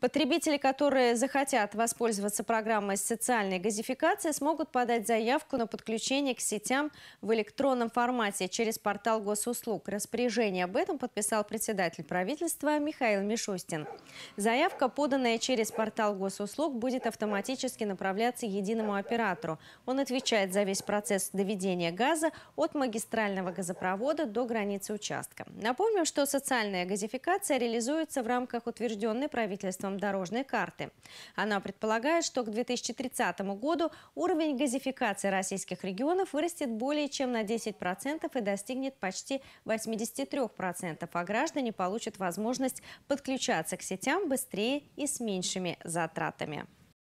Потребители, которые захотят воспользоваться программой социальной газификации, смогут подать заявку на подключение к сетям в электронном формате через портал госуслуг. Распоряжение об этом подписал председатель правительства Михаил Мишустин. Заявка, поданная через портал госуслуг, будет автоматически направляться единому оператору. Он отвечает за весь процесс доведения газа от магистрального газопровода до границы участка. Напомним, что социальная газификация реализуется в рамках утвержденной правительством посредством дорожной карты. Она предполагает, что к 2030 году уровень газификации российских регионов вырастет более чем на 10% и достигнет почти 83%, а граждане получат возможность подключаться к сетям быстрее и с меньшими затратами.